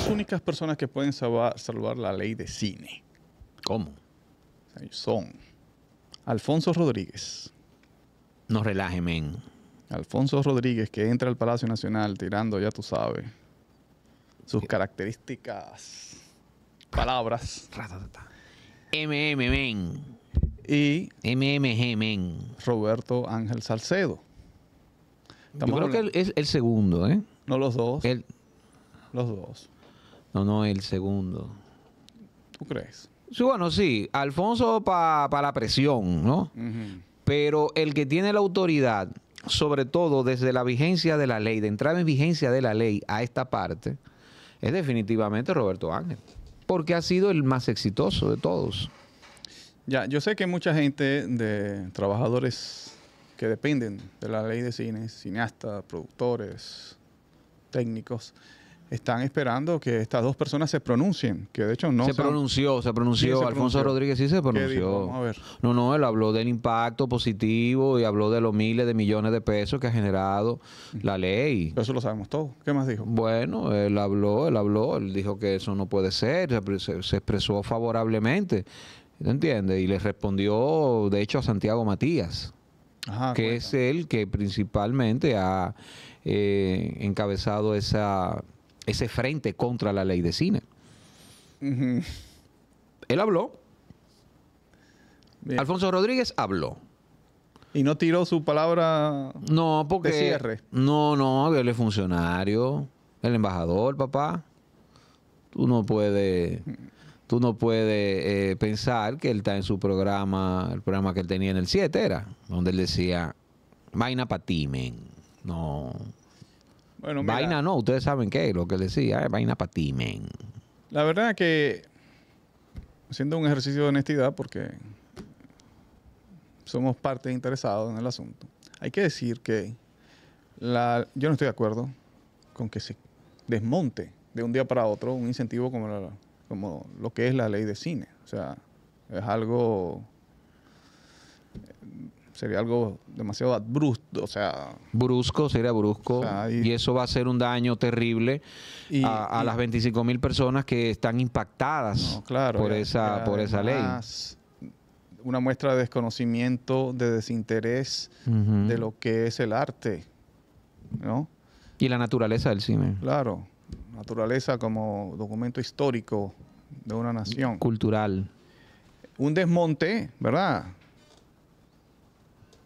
dos únicas personas que pueden salvar, la ley de cine. ¿Cómo? Son Alfonso Rodríguez. No relaje, men. Alfonso Rodríguez, que entra al Palacio Nacional tirando, ya tú sabes, sus eh. características palabras. MM, men. Y MMG, men. Roberto Ángel Salcedo. Yo creo que es el segundo, ¿eh? No los dos. Los dos. No, no, el segundo. ¿Tú crees? Sí, bueno, sí. Alfonso para la presión, ¿no? Pero el que tiene la autoridad, sobre todo desde la vigencia de la ley, de entrar en vigencia de la ley a esta parte, es definitivamente Roberto Ángel. Porque ha sido el más exitoso de todos. Ya, yo sé que mucha gente de trabajadores que dependen de la ley de cine, cineastas, productores, técnicos, están esperando que estas dos personas se pronuncien, que de hecho no se pronunció, se pronunció, Alfonso Rodríguez sí se pronunció. No, no, él habló del impacto positivo y habló de los miles de millones de pesos que ha generado la ley. eso lo sabemos todos. ¿Qué más dijo? Bueno, él habló, él habló, él dijo que eso no puede ser, se, expresó favorablemente. ¿Entiendes? Y le respondió, de hecho, a Santiago Matías. que es el que principalmente ha eh, encabezado esa ese frente contra la ley de cine. Él habló. Alfonso Rodríguez habló. ¿Y no tiró su palabra no, porque, de cierre? No, no, él es funcionario, el embajador, papá. Tú no puedes, tú no puedes eh, pensar que él está en su programa, el programa que él tenía en el 7 era, donde él decía, vaina para No, vaina no, ustedes saben qué, lo que decía, eh, vaina para ti, La verdad que, haciendo un ejercicio de honestidad, porque somos parte interesados en el asunto, hay que decir que yo no estoy de acuerdo con que se desmonte de un día para otro un incentivo como, como lo que es la ley de cine. O sea, es algo sería algo demasiado brusco, o sea... Brusco, sería brusco, y, eso va a hacer un daño terrible a, las 25 mil personas que están impactadas por, esa, por esa ley. Una muestra de desconocimiento, de desinterés de lo que es el arte, ¿no? Y la naturaleza del cine. Claro, naturaleza como documento histórico de una nación. Cultural. Un desmonte, ¿verdad?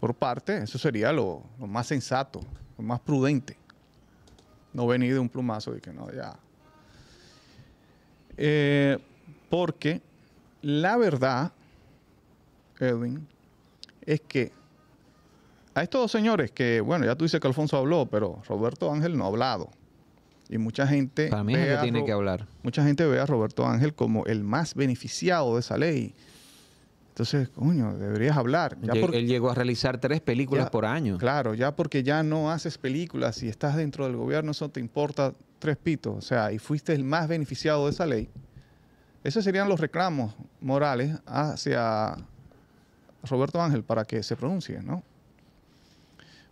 por parte, eso sería lo, más sensato, lo más prudente. No venir de un plumazo y que no, ya. Eh, porque la verdad, Edwin, es que a estos dos señores que, bueno, ya tú dices que Alfonso habló, pero Roberto Ángel no ha hablado. Y mucha gente. Para mí que tiene que hablar. Mucha gente ve a Roberto Ángel como el más beneficiado de esa ley. Entonces, coño, deberías hablar. Ya Él llegó a realizar tres películas por año. Claro, ya porque ya no haces películas y estás dentro del gobierno, eso te importa tres pitos. O sea, y fuiste el más beneficiado de esa ley. Esos serían los reclamos morales hacia Roberto Ángel para que se pronuncie, ¿no?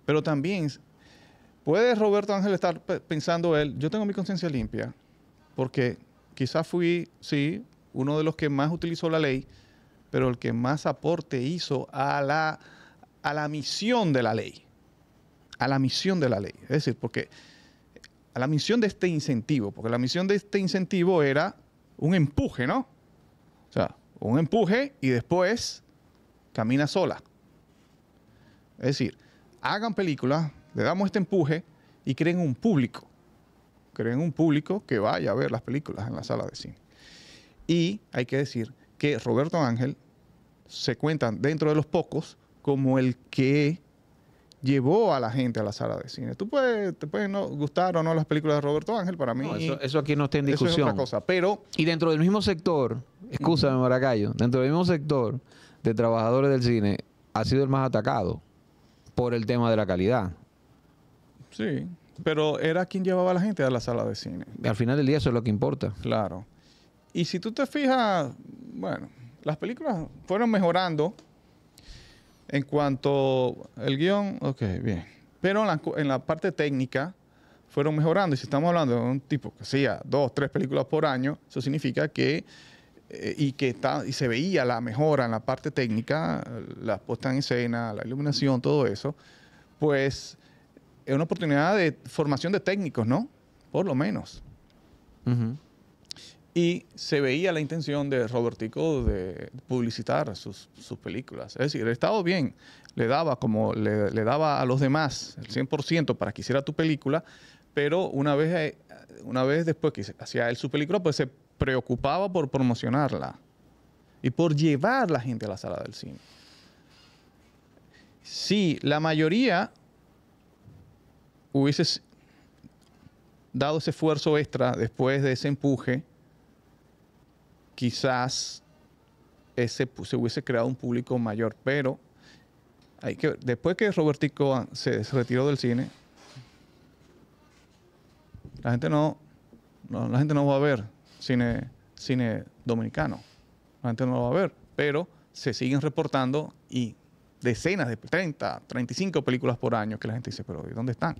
Pero también, puede Roberto Ángel estar pensando él, yo tengo mi conciencia limpia, porque quizás fui, sí, uno de los que más utilizó la ley, pero el que más aporte hizo a la, a la misión de la ley. A la misión de la ley. Es decir, porque a la misión de este incentivo, porque la misión de este incentivo era un empuje, ¿no? O sea, un empuje y después camina sola. Es decir, hagan películas, le damos este empuje y creen un público. Creen un público que vaya a ver las películas en la sala de cine. Y hay que decir que Roberto Ángel se cuentan dentro de los pocos como el que llevó a la gente a la sala de cine. Tú puedes, te gustar o no las películas de Roberto Ángel, para mí. eso, aquí no está en discusión. Eso es otra cosa, pero. Y dentro del mismo sector, escúchame, Maracayo, dentro del mismo sector de trabajadores del cine, ha sido el más atacado por el tema de la calidad. Sí, pero era quien llevaba a la gente a la sala de cine. Al final del día, eso es lo que importa. Claro. Y si tú te fijas, bueno, las películas fueron mejorando en cuanto el guión, ok, bien. Pero en la, parte técnica fueron mejorando. Y si estamos hablando de un tipo que hacía dos, tres películas por año, eso significa que eh, y que se veía la mejora en la parte técnica, la puesta en escena, la iluminación, todo eso, pues es una oportunidad de formación de técnicos, ¿no? Por lo menos. Y se veía la intención de Robertico de publicitar sus, películas. Es decir, el Estado bien le daba como le, daba a los demás el 100% para que hiciera tu película, pero una vez, eh, una vez después que hacía él su película, pues se preocupaba por promocionarla y por llevar la gente a la sala del cine. Si la mayoría hubiese dado ese esfuerzo extra después de ese empuje, quizás ese, se hubiese creado un público mayor, pero hay que Después que Robertico se, retiró del cine, la gente no, la gente no va a ver cine, cine dominicano. La gente no lo va a ver, pero se siguen reportando y decenas de 30, 35 películas por año que la gente dice, pero ¿y dónde están?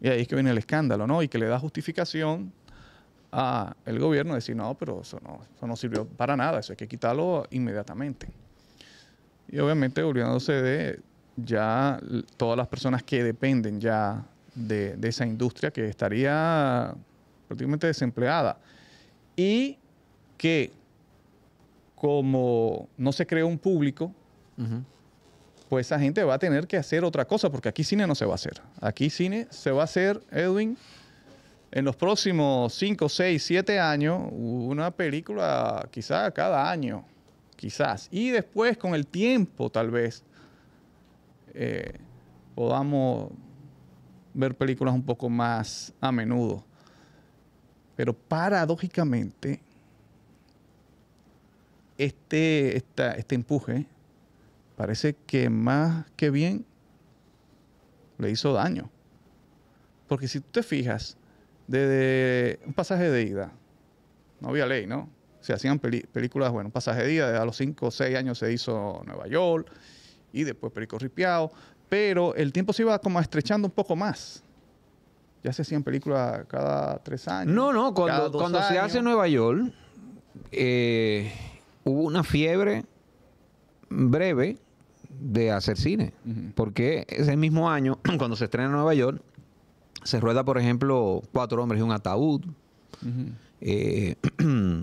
Y ahí es que viene el escándalo, ¿no? Y que le da justificación el gobierno decir, no, pero eso no, sirvió para nada, eso hay que quitarlo inmediatamente. Y obviamente olvidándose de ya todas las personas que dependen ya de, esa industria que estaría prácticamente desempleada. Y que como no se creó un público, pues esa gente va a tener que hacer otra cosa, porque aquí cine no se va a hacer. Aquí cine se va a hacer, Edwin, en los próximos 5, 6, 7 años una película quizás cada año, quizás. Y después con el tiempo tal vez eh, podamos ver películas un poco más a menudo. Pero paradójicamente, este, este empuje parece que más que bien le hizo daño. Porque si tú te fijas, desde un pasaje de ida. No había ley, ¿no? Se hacían películas, bueno, un pasaje de ida, a los 5 o 6 años se hizo Nueva York y después Perico Ripiao, pero el tiempo se iba como estrechando un poco más. Ya se hacían películas cada tres años. No, no, cuando, se hace Nueva York, eh, hubo una fiebre breve de hacer cine, porque ese mismo año, cuando se estrena Nueva York, se rueda, por ejemplo, cuatro hombres y un ataúd. Eh,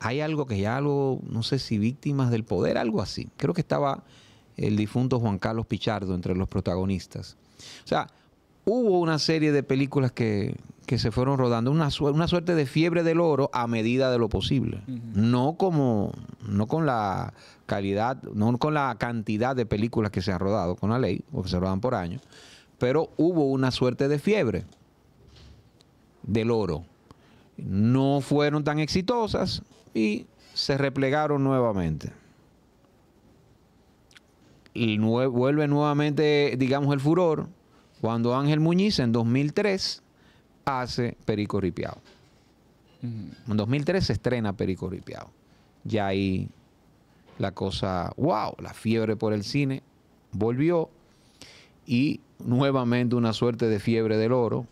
hay algo que ya algo, no sé si víctimas del poder, algo así. Creo que estaba el difunto Juan Carlos Pichardo entre los protagonistas. O sea, hubo una serie de películas que, que se fueron rodando, una, una, suerte de fiebre del oro a medida de lo posible. No como, no con la calidad, no con la cantidad de películas que se han rodado con la ley, o que se rodan por año, pero hubo una suerte de fiebre del oro. No fueron tan exitosas y se replegaron nuevamente. Y vuelve nuevamente, digamos, el furor cuando Ángel Muñiz en 2003 hace Perico Ripiao. En 2003 se estrena Perico Ripiao. Ya ahí la cosa, wow, la fiebre por el cine volvió y nuevamente una suerte de fiebre del oro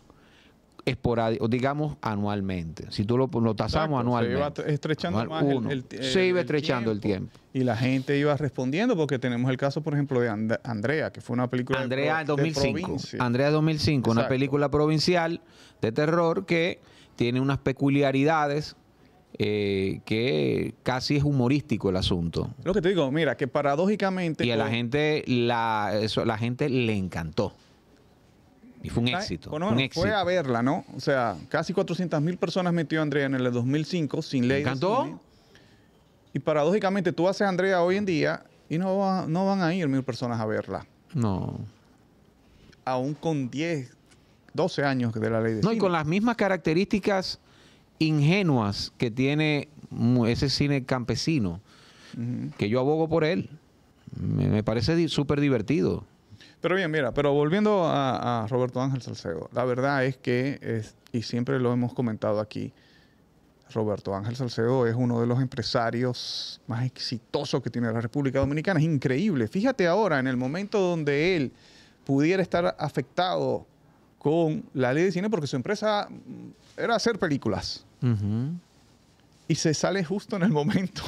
esporádico, digamos anualmente. Si tú lo, lo tasamos anualmente. Se iba estrechando el, Se iba estrechando tiempo, el tiempo. Y la gente iba respondiendo, porque tenemos el caso, por ejemplo, de Andrea, que fue una película. Andrea 2005. Andrea 2005, una película provincial de terror que tiene unas peculiaridades eh, que casi es humorístico el asunto. Lo que te digo, mira, que paradójicamente... Y a la gente, la, gente le encantó. Y fue un éxito. fue a verla, ¿no? O sea, casi 400 mil personas metió a Andrea en el 2005 sin ley. ¿Cantó? ¿Encantó? Y paradójicamente tú haces a Andrea hoy en día y no, no van a ir mil personas a verla. No. Aún con 10, 12 años de la ley de No, y con las mismas características ingenuas que tiene ese cine campesino, que yo abogo por él. Me, parece súper divertido. Pero bien, mira, pero volviendo a, Roberto Ángel Salcedo, la verdad es que, y siempre lo hemos comentado aquí, Roberto Ángel Salcedo es uno de los empresarios más exitosos que tiene la República Dominicana. Es increíble. Fíjate ahora, en el momento donde él pudiera estar afectado con la ley de cine porque su empresa mm, era hacer películas. Y se sale justo en el momento.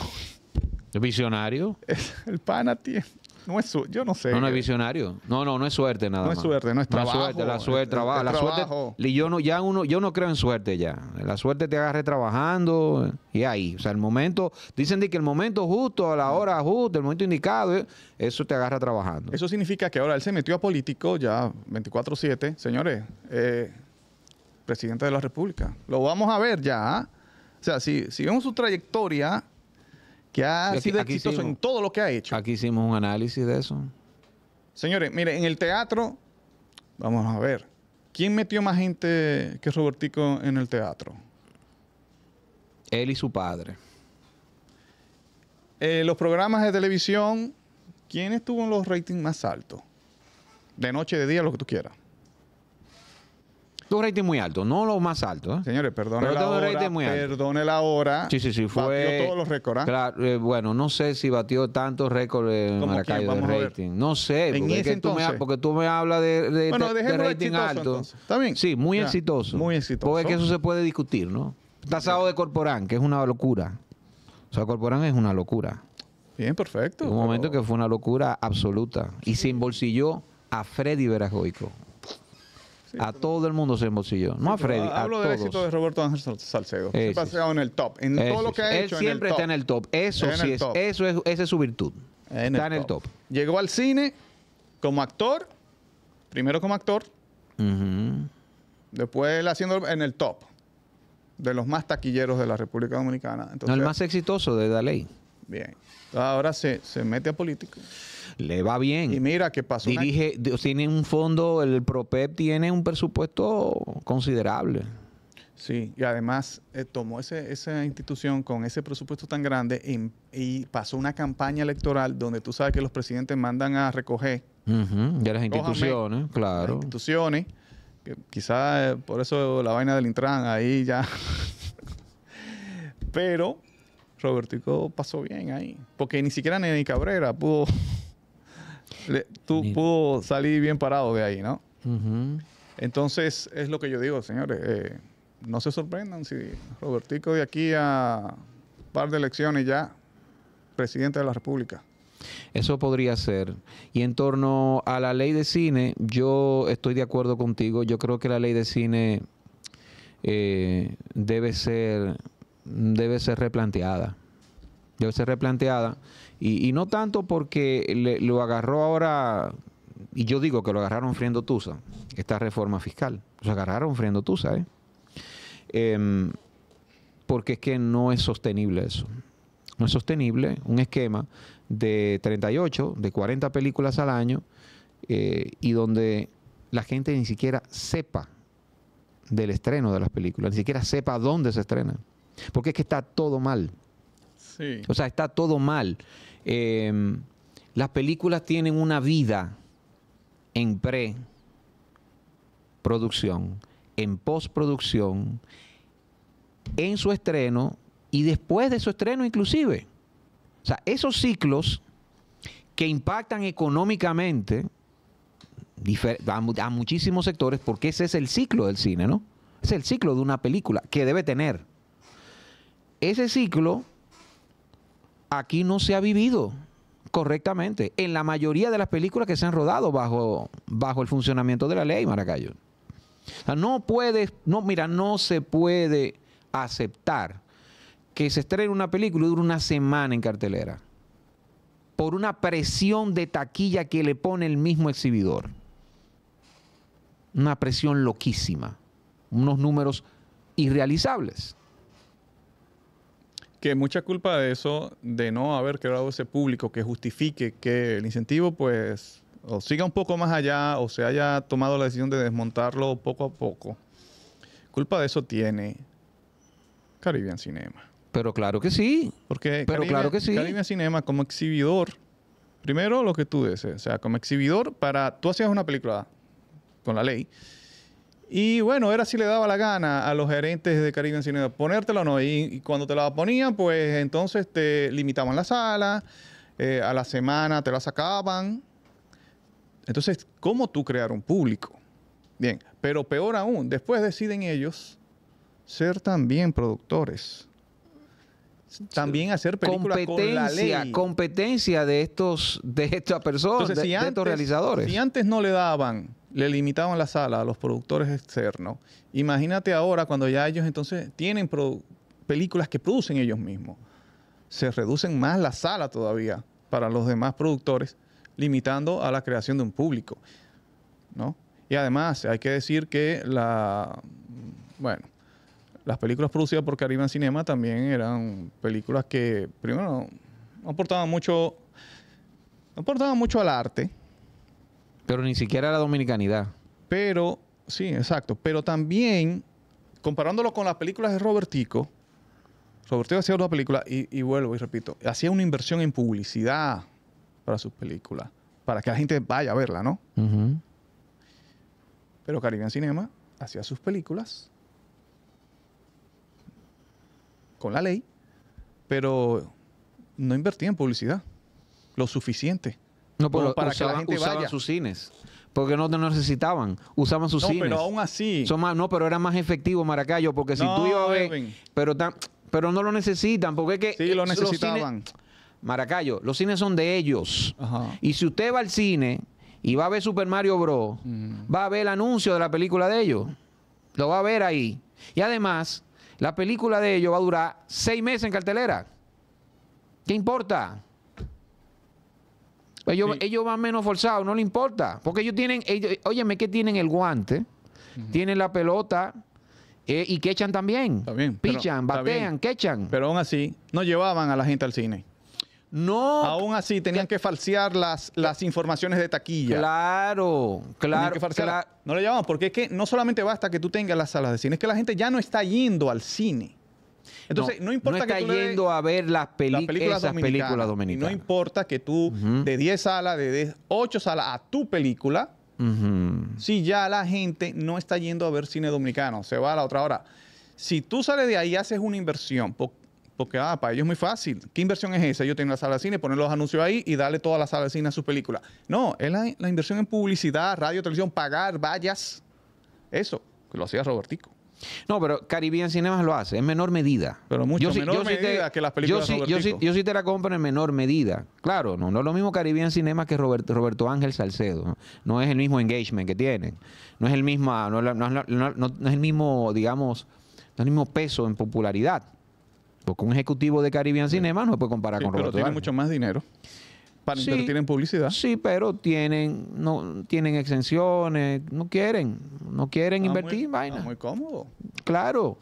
¿El visionario? el pana tiene no es suerte, yo no sé. No, no es visionario. No, no, no es suerte nada. No es suerte, no es trabajo. No suerte, la suerte, trabaja. la suerte. Yo no, ya uno, yo no creo en suerte ya. La suerte te agarre trabajando y ahí. O sea, el momento, dicen que el momento justo, a la hora justa, el momento indicado, eh, eso te agarra trabajando. Eso significa que ahora él se metió a político ya 24-7, señores, eh, presidente de la República. Lo vamos a ver ya. ¿ah? O sea, si, si vemos su trayectoria que ha sido exitoso en todo lo que ha hecho. Aquí hicimos un análisis de eso. Señores, miren, en el teatro, vamos a ver, ¿quién metió más gente que Robertico en el teatro? Él y su padre. Eh, los programas de televisión, ¿quién estuvo en los ratings más altos? De noche, de día, lo que tú quieras. Tuvo rating muy alto, no lo más alto, ¿eh? Señores, perdone pero la hora. alto. Perdone la hora. Sí, sí, sí. Fue, batió todos los récords. ¿ah? Eh, bueno, no sé si batió tantos récords en eh, Maracaibo de rating. No sé, porque, tú me, hablas de, bueno, de, rating alto. Sí, muy exitoso. Muy exitoso. Porque es que eso se puede discutir, ¿no? Tasado de Corporán, que es una locura. O sea, Corporán es una locura. Bien, perfecto. un momento que fue una locura absoluta. Y se embolsilló a Freddy Verajoico, a todo el mundo se embolsilló. No a Freddy, Hablo de éxito de Roberto Ángel Salcedo. Se ha sido en el top. En todo lo que ha hecho. Él siempre está en el top. Eso sí es, esa es su virtud. está en el top. Llegó al cine como actor. Primero como actor. Después él haciendo en el top. De los más taquilleros de la República Dominicana. el más exitoso de la ley. Bien. Ahora se, se mete a político le va bien. Y mira qué pasó. Dirige, dije, tiene un fondo, el PROPEP tiene un presupuesto considerable. Sí, y además eh, tomó esa institución con ese presupuesto tan grande y, pasó una campaña electoral donde tú sabes que los presidentes mandan a recoger de las instituciones, claro. instituciones, que quizás eh, por eso la vaina del Intran ahí ya. Pero Robertico pasó bien ahí, porque ni siquiera Nene Cabrera pudo tú pudo salir bien parado de ahí, ¿no? Entonces, es lo que yo digo, señores. Eh, no se sorprendan si Robertico de aquí a par de elecciones ya, presidente de la República. Eso podría ser. Y en torno a la ley de cine, yo estoy de acuerdo contigo. Yo creo que la ley de cine eh, debe ser debe ser replanteada. Debe ser replanteada y, no tanto porque lo agarró ahora, y yo digo que lo agarraron friendo Tusa, esta reforma fiscal. Lo agarraron friendo Tusa, ¿eh? em, porque es que no es sostenible eso. No es sostenible un esquema de 38, de 40 películas al año eh, y donde la gente ni siquiera sepa del estreno de las películas, ni siquiera sepa dónde se estrenan. Porque es que está todo mal. O sea, está todo mal. Em, las películas tienen una vida en pre-producción, en postproducción, en su estreno y después de su estreno inclusive. O sea, esos ciclos que impactan económicamente a, a, muchísimos sectores, porque ese es el ciclo del cine, ¿no? Es el ciclo de una película que debe tener. Ese ciclo aquí no se ha vivido correctamente en la mayoría de las películas que se han rodado bajo, bajo el funcionamiento de la ley, Maracayo. no puede, no, mira, no se puede aceptar que se estrene una película y dure una semana en cartelera por una presión de taquilla que le pone el mismo exhibidor. Una presión loquísima, unos números irrealizables mucha culpa de eso, de no haber creado ese público que justifique que el incentivo, pues, o siga un poco más allá o se haya tomado la decisión de desmontarlo poco a poco. Culpa de eso tiene Caribbean Cinema. Pero claro que sí. Porque Caribbean, Caribbean Cinema como exhibidor, primero lo que tú dices, o sea, como exhibidor para, tú hacías una película con la ley y bueno, era si le daba la gana a los gerentes de Caribbean Cinema ponértelo o no. Y, cuando te la ponían, pues entonces te limitaban la sala, eh, a la semana te la sacaban. Entonces, ¿cómo tú crear un público? Bien, pero peor aún, después deciden ellos ser también productores. También hacer películas competencia, con la ley. Competencia de estos, de estas personas, de estos realizadores. Si antes no le daban le limitaban la sala a los productores externos. Imagínate ahora cuando ya ellos entonces tienen películas que producen ellos mismos. Se reducen más la sala todavía para los demás productores, limitando a la creación de un público. ¿no? Y además hay que decir que la, bueno, las películas producidas por en Cinema también eran películas que primero no aportaban mucho, no aportaban mucho al arte, pero ni siquiera la dominicanidad. Pero, sí, exacto. Pero también, comparándolo con las películas de Robertico, Robertico hacía otra película, y, vuelvo y repito, hacía una inversión en publicidad para sus películas, para que la gente vaya a verla, ¿no? Pero Pero Caribbean Cinema hacía sus películas con la ley, pero no invertía en publicidad lo suficiente. No, pero pues para que la gente usaban sus cines. Porque no te necesitaban, usaban sus cines. Pero aún así. Son más, no, pero era más efectivo Maracayo, porque si tú ibas a ver. Pero, pero no lo necesitan, porque es que. Sí, lo necesitaban. Maracayo, los cines son de ellos. Y si usted va al cine y va a ver Super Mario Bros., mm. va a ver el anuncio de la película de ellos. Lo va a ver ahí. Y además, la película de ellos va a durar seis meses en cartelera. ¿Qué importa? Ellos, van menos forzados, no le importa. Porque ellos tienen, ellos, óyeme que tienen el guante, tienen la pelota eh, y quechan también. Pichan, batean, quechan. Pero aún así, no llevaban a la gente al cine. No. Aún así, tenían que, falsear las, las informaciones de taquilla. Claro, claro, No le llevaban, porque es que no solamente basta que tú tengas las salas de cine, es que la gente ya no está yendo al cine. Entonces, no, importa que tú yendo a ver las, películas, no importa que tú de 10 salas, de 8 salas a tu película, si ya la gente no está yendo a ver cine dominicano, se va a la otra hora. Si tú sales de ahí y haces una inversión, porque ah, para ellos es muy fácil. ¿Qué inversión es esa? Yo tengo la sala de cine, poner los anuncios ahí y darle toda la sala de cine a su película. No, es la, inversión en publicidad, radio, televisión, pagar vallas. Eso, que lo hacía Robertico. No, pero Caribbean Cinemas lo hace, en menor medida. Pero mucho yo menor medida que las películas yo, sí, yo, yo te la compro en menor medida. Claro, no, no es lo mismo Caribbean Cinemas que Roberto, Roberto Ángel Salcedo. ¿no? es el mismo engagement que tienen. No es el mismo, no, es el mismo, digamos, el mismo peso en popularidad. Porque un ejecutivo de Caribbean Cinemas no se puede comparar con Roberto pero tiene mucho más dinero para sí, publicidad. Sí, pero tienen, no, tienen exenciones, no quieren, no quieren invertir en vaina. muy cómodo. Claro.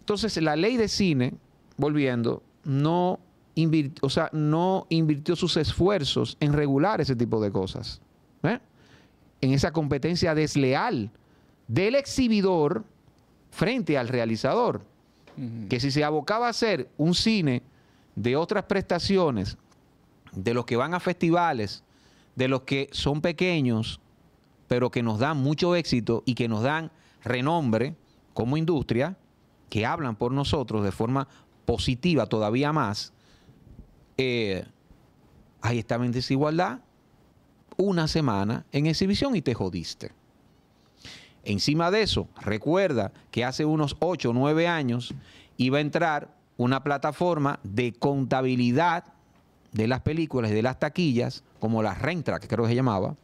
Entonces, la ley de cine, volviendo, no invirtió, o sea, no invirtió sus esfuerzos en regular ese tipo de cosas. ¿eh? En esa competencia desleal del exhibidor frente al realizador. Que si se abocaba a hacer un cine de otras prestaciones de los que van a festivales, de los que son pequeños, pero que nos dan mucho éxito y que nos dan renombre como industria, que hablan por nosotros de forma positiva todavía más, eh, ahí estaba en desigualdad una semana en exhibición y te jodiste. Encima de eso, recuerda que hace unos 8 o 9 años iba a entrar una plataforma de contabilidad de las películas y de las taquillas, como la Rentra, que creo que se llamaba,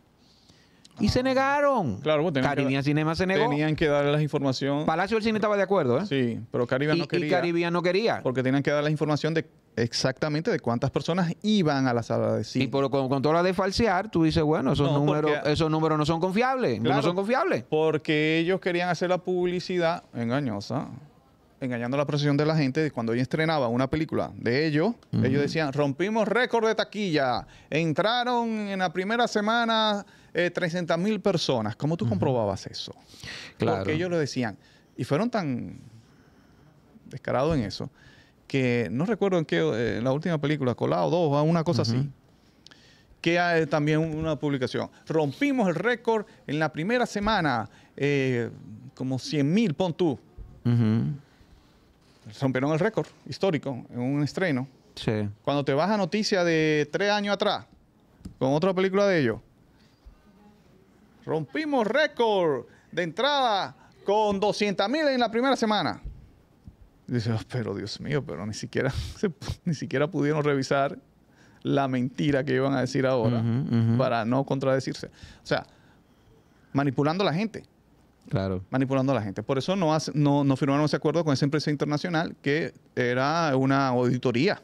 y se ah. negaron. Claro, pues Cinema se negó. Tenían que dar las información. Palacio del Cine estaba de acuerdo, ¿eh? Sí, pero Caribbean no quería. Y no quería. Porque tenían que dar la información de exactamente de cuántas personas iban a la sala de cine. Y por, con, con toda la de falsear, tú dices, bueno, esos, números, esos números no son confiables. no son confiables. Porque ellos querían hacer la publicidad engañosa engañando la presión de la gente, cuando ella estrenaba una película de ellos, ellos decían, rompimos récord de taquilla, entraron en la primera semana eh, 300 mil personas. ¿Cómo tú comprobabas eso? Claro. Porque ellos lo decían. Y fueron tan descarados en eso, que no recuerdo en qué, eh, la última película, Colado 2, ah, una cosa así, que hay también una publicación. Rompimos el récord en la primera semana, eh, como 100 mil, pon tú rompieron el récord histórico en un estreno. Cuando te vas a noticias de tres años atrás, con otra película de ellos, rompimos récord de entrada con 200 mil en la primera semana. Dice, oh, pero Dios mío, pero ni siquiera, ni siquiera pudieron revisar la mentira que iban a decir ahora para no contradecirse. O sea, manipulando a la gente. Claro. Manipulando a la gente. Por eso no, no, firmaron ese acuerdo con esa empresa internacional que era una auditoría.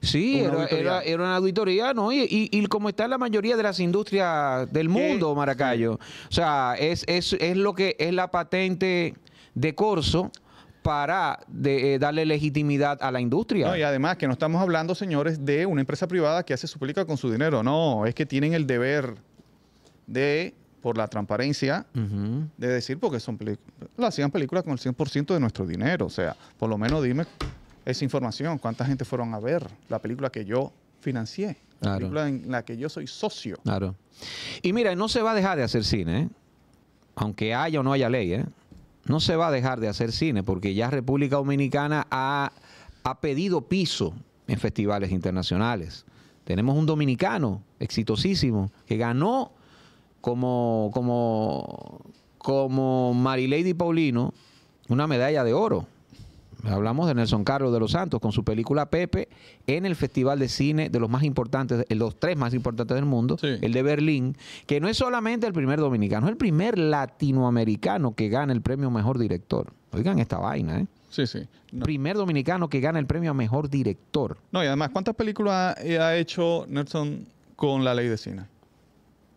Sí, era, una auditoría, ¿no? Y, como está la mayoría de las industrias del mundo, Maracayo. O sea, es, lo que es la patente de Corso para eh, darle legitimidad a la industria. y además que no estamos hablando, señores, de una empresa privada que hace su pública con su dinero. No, es que tienen el deber de por la transparencia de decir, porque son lo hacían películas con el 100% de nuestro dinero. O sea, por lo menos dime esa información, cuánta gente fueron a ver la película que yo financié, la película en la que yo soy socio. Claro. Y mira, no se va a dejar de hacer cine, ¿eh? aunque haya o no haya ley, ¿eh? no se va a dejar de hacer cine, porque ya República Dominicana ha, ha pedido piso en festivales internacionales. Tenemos un dominicano exitosísimo que ganó como, como, como Marilady Paulino una medalla de oro. Hablamos de Nelson Carlos de los Santos con su película Pepe en el Festival de Cine de los más importantes, los tres más importantes del mundo, el de Berlín, que no es solamente el primer dominicano, es el primer latinoamericano que gana el premio Mejor Director. Oigan esta vaina, ¿eh? Sí, sí. Primer dominicano que gana el premio a Mejor Director. No, y además, ¿cuántas películas ha hecho Nelson con la ley de cine?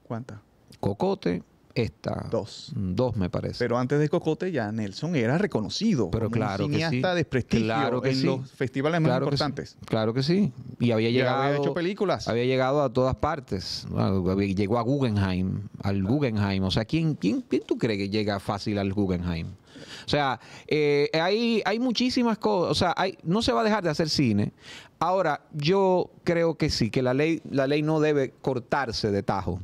¿Cuántas? Cocote, esta. Dos. Dos, me parece. Pero antes de Cocote ya Nelson era reconocido. Pero como claro cineasta de en los festivales más importantes. Claro que sí. Y había llegado. había hecho películas. Había llegado a todas partes. Llegó a Guggenheim, al Guggenheim. O sea, ¿quién, quién, quién tú crees que llega fácil al Guggenheim? O sea, eh, hay, hay muchísimas cosas. O sea, hay, no se va a dejar de hacer cine. Ahora, yo creo que sí, que la ley, la ley no debe cortarse de tajo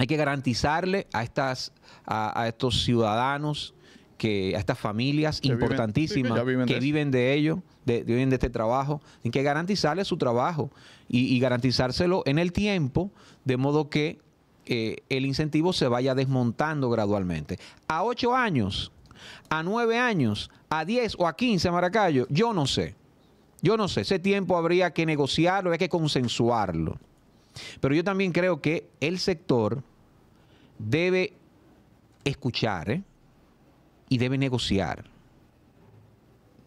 hay que garantizarle a, estas, a, estos ciudadanos que a estas familias importantísimas que viven de ello, de, viven de este trabajo, hay que garantizarle su trabajo y, garantizárselo en el tiempo, de modo que eh, el incentivo se vaya desmontando gradualmente. A ocho años, a nueve años, a diez o a quince, Maracayo, yo no sé. Yo no sé, ese tiempo habría que negociarlo, hay que consensuarlo. Pero yo también creo que el sector debe escuchar ¿eh? y debe negociar.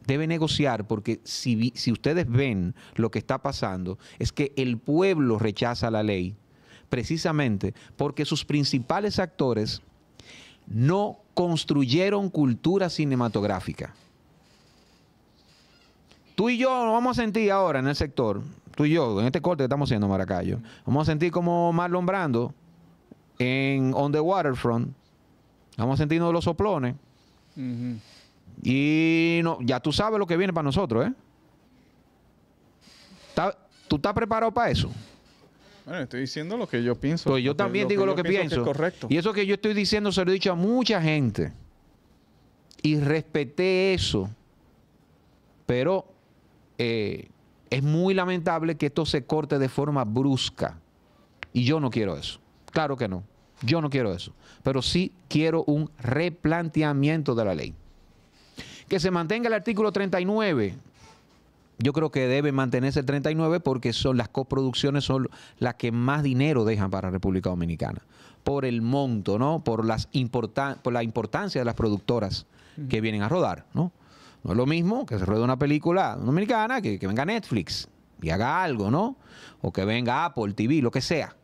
Debe negociar porque si, si ustedes ven lo que está pasando, es que el pueblo rechaza la ley precisamente porque sus principales actores no construyeron cultura cinematográfica. Tú y yo nos vamos a sentir ahora en el sector tú y yo, en este corte que estamos haciendo Maracayo, vamos a sentir como Marlon Brando en On the Waterfront. Vamos a sentirnos los soplones. Y ya tú sabes lo que viene para nosotros, ¿eh? ¿Tú estás preparado para eso? Bueno, estoy diciendo lo que yo pienso. Pues yo también digo lo que, pienso. correcto. Y eso que yo estoy diciendo se lo he dicho a mucha gente. Y respeté eso. Pero eh, es muy lamentable que esto se corte de forma brusca. Y yo no quiero eso. Claro que no. Yo no quiero eso. Pero sí quiero un replanteamiento de la ley. Que se mantenga el artículo 39. Yo creo que debe mantenerse el 39 porque son las coproducciones son las que más dinero dejan para la República Dominicana. Por el monto, ¿no? Por, las por la importancia de las productoras que vienen a rodar, ¿no? No es lo mismo que se ruede una película dominicana que, venga Netflix y haga algo, ¿no? O que venga Apple TV, lo que sea.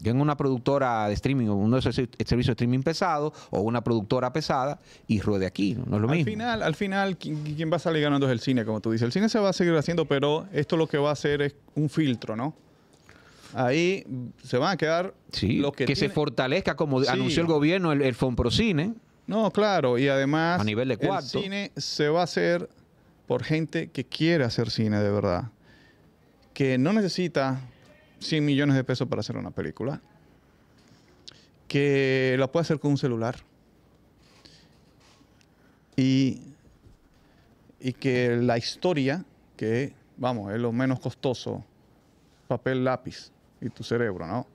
Venga una productora de streaming, uno de esos servicios de streaming pesado o una productora pesada y ruede aquí, no es lo al Final, al final, ¿quién, va a salir ganando es el cine, como tú dices. El cine se va a seguir haciendo, pero esto lo que va a hacer es un filtro, ¿no? Ahí se van a quedar los que. se fortalezca, como anunció el gobierno, el, el Fonprocine. No, claro, y además a nivel de el cine se va a hacer por gente que quiere hacer cine de verdad, que no necesita 100 millones de pesos para hacer una película, que la puede hacer con un celular y, y que la historia, que vamos, es lo menos costoso, papel lápiz y tu cerebro, ¿no?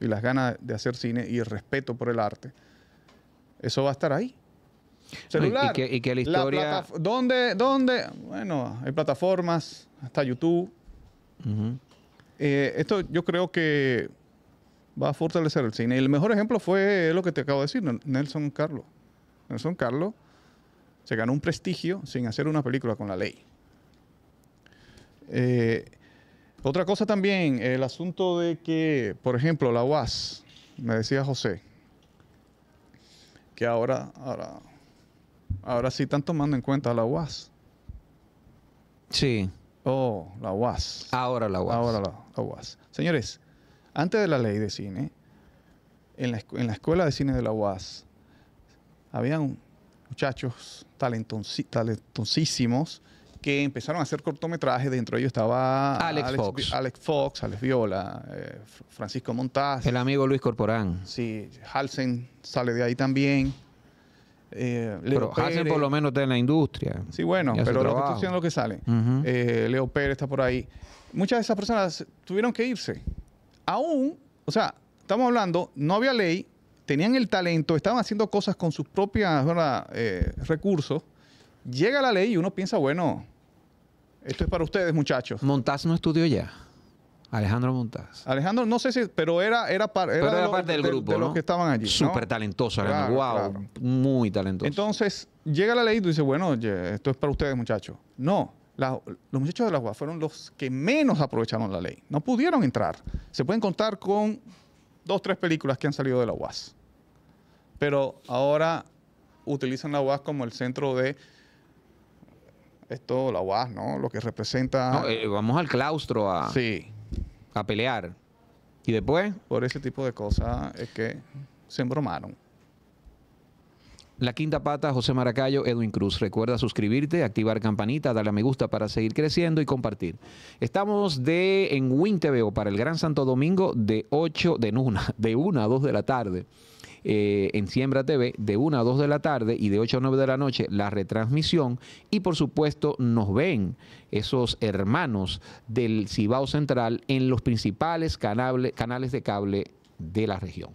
Y las ganas de hacer cine y el respeto por el arte eso va a estar ahí. Y que, la historia. ¿Dónde? Bueno, hay plataformas, hasta YouTube. Eh, esto yo creo que va a fortalecer el cine. el mejor ejemplo fue lo que te acabo de decir, Nelson Carlos. Nelson Carlos se ganó un prestigio sin hacer una película con la ley. Eh, otra cosa también, el asunto de que, por ejemplo, la UAS, me decía José, que ahora, ahora, ahora sí están tomando en cuenta la UAS. Sí. Oh, la UAS. Ahora la UAS. Ahora la, UAS. Señores, antes de la ley de cine, en la, escuela de cine de la UAS, habían muchachos talentosísimos que empezaron a hacer cortometrajes. Dentro de ellos estaba Alex, Fox. Alex Viola, eh, Francisco Montaz. El amigo Luis Corporán. Sí, Halsen sale de ahí también. Eh, pero Pérez. por lo menos está en la industria. Sí, bueno, pero lo que estoy haciendo es lo que sale. Eh, Leo Pérez está por ahí. Muchas de esas personas tuvieron que irse. Aún, o sea, estamos hablando, no había ley, tenían el talento, estaban haciendo cosas con sus propias recursos. Llega la ley y uno piensa, bueno, esto es para ustedes, muchachos. Montaz no estudió ya. Alejandro Montaz. Alejandro, no sé si, pero era, era, parte del grupo. De, los que estaban allí. Súper talentoso, wow, muy talentoso. Entonces, llega la ley y tú bueno, esto es para ustedes, muchachos. No, los muchachos de la UAS fueron los que menos aprovecharon la ley. No pudieron entrar. Se pueden contar con dos, tres películas que han salido de la UAS. Pero ahora utilizan la UAS como el centro de esto, la UAS, ¿no? Lo que representa. Eh, vamos al claustro a, a pelear. ¿Y después? Por ese tipo de cosas es que se embromaron. La quinta pata, José Maracayo, Edwin Cruz. Recuerda suscribirte, activar campanita, darle a me gusta para seguir creciendo y compartir. Estamos de en Win para el Gran Santo Domingo de 8, de una de 1 a 2 de la tarde. Eh, en Siembra TV de 1 a 2 de la tarde y de 8 a 9 de la noche la retransmisión. Y por supuesto nos ven esos hermanos del Cibao Central en los principales canales de cable de la región.